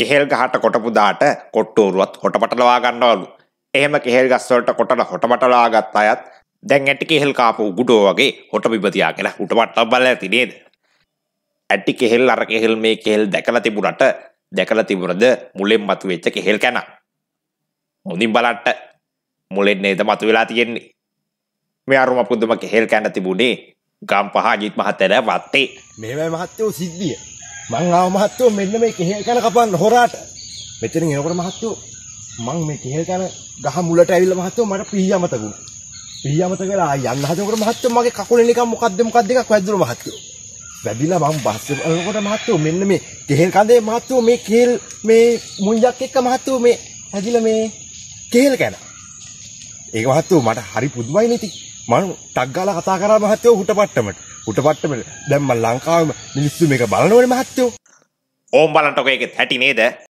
කෙහෙල් ගහට කොටපුදාට කොට්ටෝරුවත් හොටපටලවා ගන්නවලු. එහෙම කෙහෙල් ගස්වලට කොටල හොටපටලා ගත් අයත් දැන් ඇටි කෙහෙල් කාපු උගුඩෝ වගේ හොට පිපතියා කියලා හුටපට්ටක් බලලා ඇති නේද? ඇටි කෙහෙල් අර කෙහෙල් මේ කෙහෙල් දැකලා තිබුණට දැකලා තිබුණද මුලෙන් මතුවෙච්ච කෙහෙල් කැනක්. හොඳින් බලන්න මුලෙන් නේද මතුවෙලා තියෙන්නේ. මේ අරුම පුදුම කෙහෙල් කැන තිබුණේ ගම්පහ ජීත් මහත්තයලා වත්තේ. මේවයි මහත්තයෝ සිද්ධිය. මං ආව මහත්තයෝ මෙන්න මේ කෙහෙල් කන කපන්න හොරාට. මෙතනින් එනකොට මහත්තයෝ මං මේ කෙහෙල් කන ගහ මුලට ඇවිල්ලා මහත්තයෝ මට පීයමතකුණා. පීයමත වෙලා යන්න හදනකොට මහත්තයෝ මගේ කකුලේ නිකන් මොකද්ද මොකද්ද එකක් වැදුණා මහත්තයෝ. වැඩිලා මම බස් එනකොට මහත්තයෝ මෙන්න මේ කෙහෙල් කඳේ මහත්තයෝ මේ කෙහෙල් මේ මුංජක් එක්ක මහත්තයෝ මේ හැදිලා මේ කෙහෙල් කන. ඒක මහත්තයෝ මට හරි පුදුමයි නේ මම ටක් ගාලා කතා කරා මහත්තයෝ හුටපට්ටමට. හුටපට්ටමට දැන් මම ලංකාවේ මිනිස්සු මේක බලනවනේ මහත්තයෝ. ඕම් බලන්ටකෝ ඒකෙත් හැටි නේද?